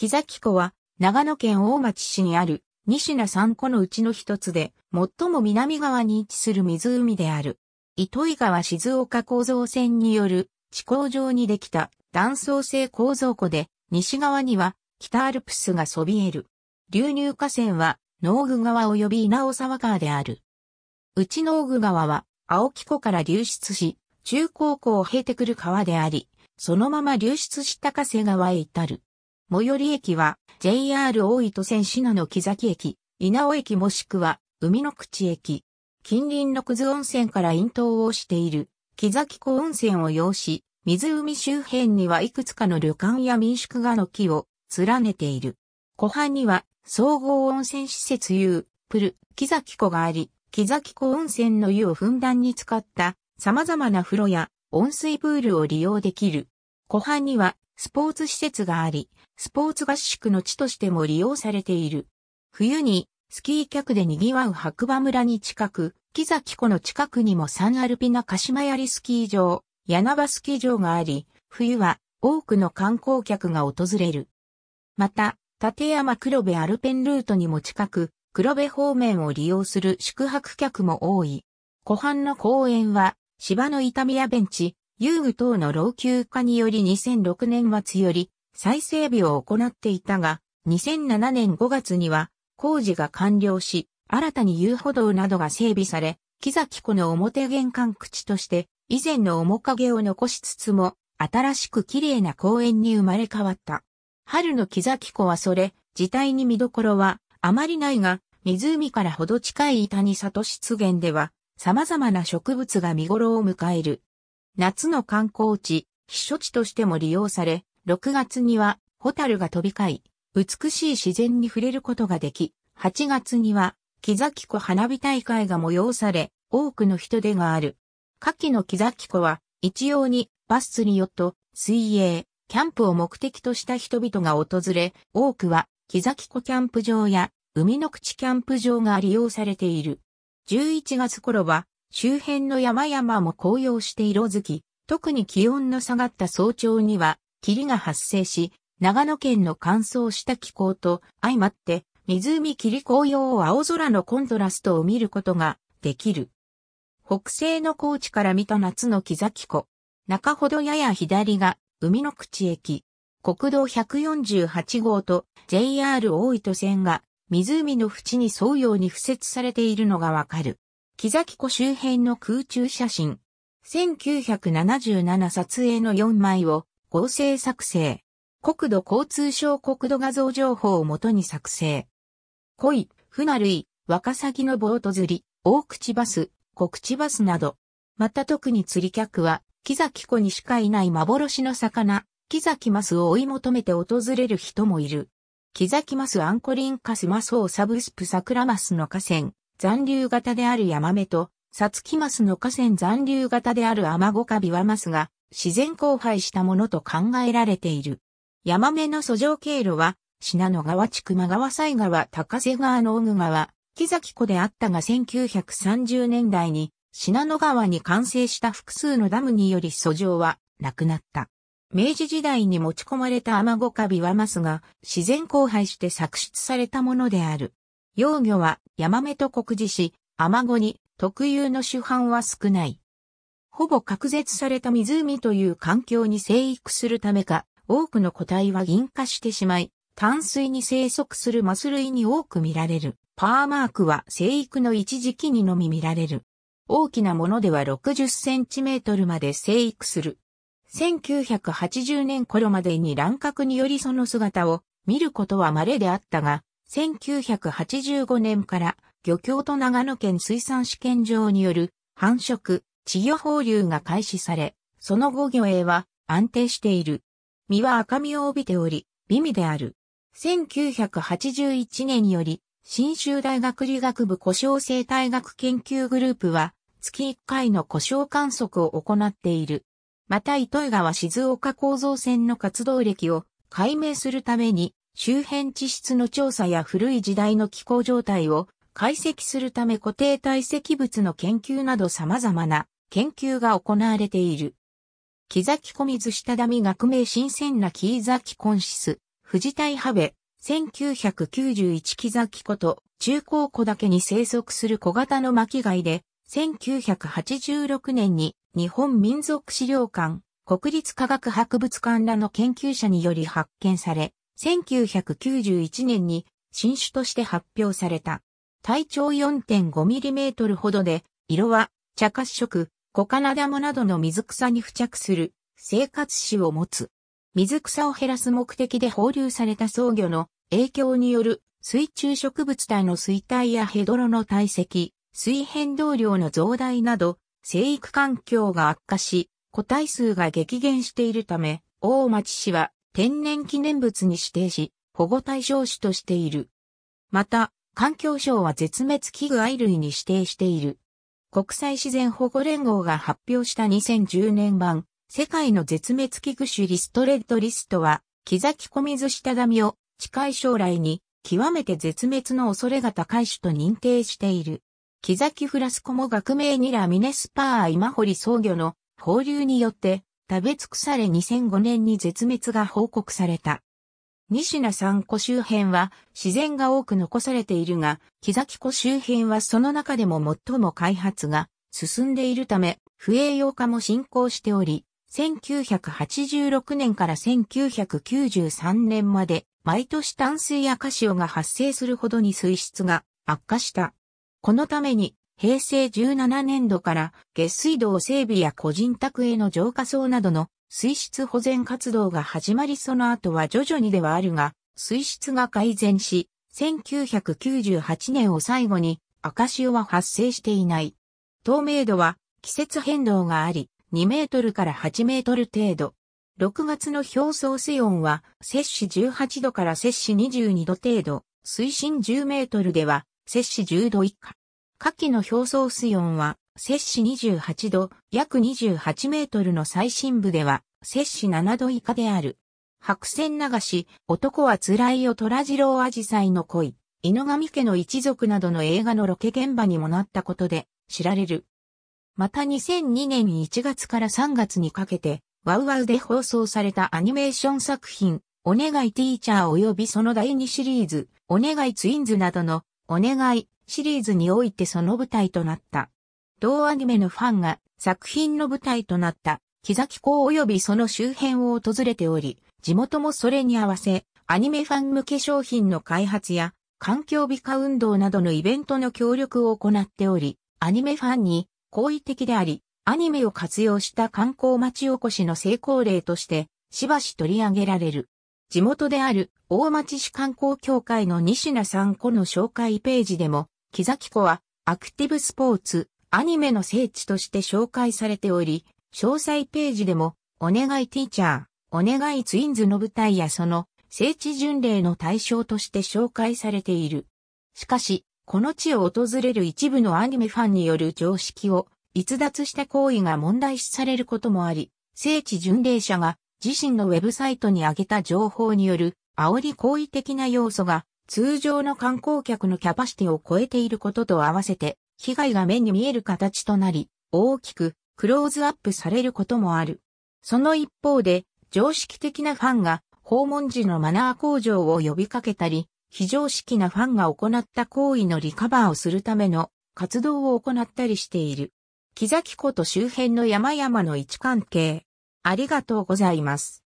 木崎湖は、長野県大町市にある、西名三湖のうちの一つで、最も南側に位置する湖である。糸魚川静岡構造線による地高上にできた断層性構造湖で、西側には北アルプスがそびえる。流入河川は、農具川及び稲尾沢川である。内農具川は、青木湖から流出し、中高湖を経てくる川であり、そのまま流出した河瀬川へ至る。最寄り駅は JR 大糸線信濃木崎駅、稲尾駅もしくは海の口駅。近隣の葛温泉から引頭をしている木崎湖温泉を要し、湖周辺にはいくつかの旅館や民宿がの木を連ねている。湖畔には総合温泉施設 U、プル、木崎湖があり、木崎湖温泉の湯をふんだんに使った様々な風呂や温水プールを利用できる。湖畔にはスポーツ施設があり、スポーツ合宿の地としても利用されている。冬にスキー客で賑わう白馬村に近く、木崎湖の近くにもサンアルピナ鹿島槍スキー場、柳場スキー場があり、冬は多くの観光客が訪れる。また、立山黒部アルペンルートにも近く、黒部方面を利用する宿泊客も多い。湖畔の公園は、芝の痛みやベンチ、遊具等の老朽化により2006年末より、再整備を行っていたが、2007年5月には工事が完了し、新たに遊歩道などが整備され、木崎湖の表玄関口として以前の面影を残しつつも、新しく綺麗な公園に生まれ変わった。春の木崎湖はそれ、自体に見どころはあまりないが、湖からほど近い板に里湿原では、様々な植物が見頃を迎える。夏の観光地、避暑地としても利用され、6月には、ホタルが飛び交い、美しい自然に触れることができ、8月には、木崎湖花火大会が催され、多くの人出がある。夏季の木崎湖は、一様に、バス釣りっと水泳、キャンプを目的とした人々が訪れ、多くは、木崎湖キャンプ場や、海の口キャンプ場が利用されている。11月頃は、周辺の山々も紅葉して色づき、特に気温の下がった早朝には、霧が発生し、長野県の乾燥した気候と相まって、湖霧紅葉を青空のコントラストを見ることができる。北西の高地から見た夏の木崎湖。中ほどやや左が海の口駅。国道148号と JR 大糸線が湖の縁に沿うように付設されているのがわかる。木崎湖周辺の空中写真。1977撮影の4枚を合成作成。国土交通省国土画像情報をもとに作成。恋、船類、ワカサギのボート釣り、大口バス、小口バスなど。また特に釣り客は、木崎湖にしかいない幻の魚、木崎マスを追い求めて訪れる人もいる。木崎マスアンコリンカスマスオーサブスプサクラマスの河川、残留型であるヤマメと、サツキマスの河川残留型であるアマゴカビワマスが、自然交配したものと考えられている。ヤマメの遡上経路は、信濃川、千曲川、西川、高瀬川の小川、木崎湖であったが1930年代に、信濃川に完成した複数のダムにより遡上はなくなった。明治時代に持ち込まれたアマゴカビはますが自然交配して作出されたものである。幼魚はヤマメと酷似し、アマゴに特有の主犯は少ない。ほぼ隔絶された湖という環境に生育するためか、多くの個体は銀化してしまい、淡水に生息するマス類に多く見られる。パーマークは生育の一時期にのみ見られる。大きなものでは60センチメートルまで生育する。1980年頃までに乱獲によりその姿を見ることは稀であったが、1985年から漁協と長野県水産試験場による繁殖、稚魚放流が開始され、その後魚影は安定している。身は赤みを帯びており、美味である。1981年より、新州大学理学部故障生態学研究グループは、月1回の故障観測を行っている。また糸魚川静岡構造線の活動歴を解明するために、周辺地質の調査や古い時代の気候状態を解析するため固定堆積物の研究など様々な研究が行われている。木崎小水下み学名新鮮な木崎コンシス、藤田ハベ、1991木崎こと中高湖だけに生息する小型の巻貝で、1986年に日本民族資料館、国立科学博物館らの研究者により発見され、1991年に新種として発表された。体長4 5トルほどで、色は茶褐色、コカナダモなどの水草に付着する生活史を持つ。水草を減らす目的で放流された草魚の影響による水中植物体の衰退やヘドロの堆積、水変動量の増大など、生育環境が悪化し、個体数が激減しているため、大町市は天然記念物に指定し、保護対象種としている。また、環境省は絶滅危惧愛類に指定している。国際自然保護連合が発表した2010年版、世界の絶滅危惧種リストレッドリストは、木崎小水下ダミを近い将来に極めて絶滅の恐れが高い種と認定している。木崎フラスコも学名ニラミネスパー今堀創魚の放流によって食べ尽くされ2005年に絶滅が報告された。西名山湖周辺は自然が多く残されているが、木崎湖周辺はその中でも最も開発が進んでいるため、不栄養化も進行しており、1986年から1993年まで毎年淡水赤潮が発生するほどに水質が悪化した。このために平成17年度から下水道整備や個人宅への浄化槽などの水質保全活動が始まりその後は徐々にではあるが、水質が改善し、1998年を最後に赤潮は発生していない。透明度は季節変動があり、2メートルから8メートル程度。6月の表層水温は、摂氏18度から摂氏22度程度、水深10メートルでは、摂氏10度以下。夏季の表層水温は、摂氏28度、約28メートルの最深部では、摂氏7度以下である。白線流し、男は辛いよ虎次郎アジサイの恋、犬神家の一族などの映画のロケ現場にもなったことで知られる。また2002年1月から3月にかけて、ワウワウで放送されたアニメーション作品、お願いティーチャー及びその第2シリーズ、お願いツインズなどの、お願いシリーズにおいてその舞台となった。同アニメのファンが作品の舞台となった木崎港及びその周辺を訪れており、地元もそれに合わせ、アニメファン向け商品の開発や環境美化運動などのイベントの協力を行っており、アニメファンに好意的であり、アニメを活用した観光町おこしの成功例として、しばし取り上げられる。地元である大町市観光協会の西名さん子の紹介ページでも、木崎湖はアクティブスポーツ、アニメの聖地として紹介されており、詳細ページでも、お願いティーチャー、お願いツインズの舞台やその聖地巡礼の対象として紹介されている。しかし、この地を訪れる一部のアニメファンによる常識を逸脱した行為が問題視されることもあり、聖地巡礼者が自身のウェブサイトに上げた情報による煽り行為的な要素が通常の観光客のキャパシティを超えていることと合わせて被害が目に見える形となり、大きくクローズアップされることもある。その一方で、常識的なファンが訪問時のマナー向上を呼びかけたり、非常識なファンが行った行為のリカバーをするための活動を行ったりしている。木崎湖と周辺の山々の位置関係。ありがとうございます。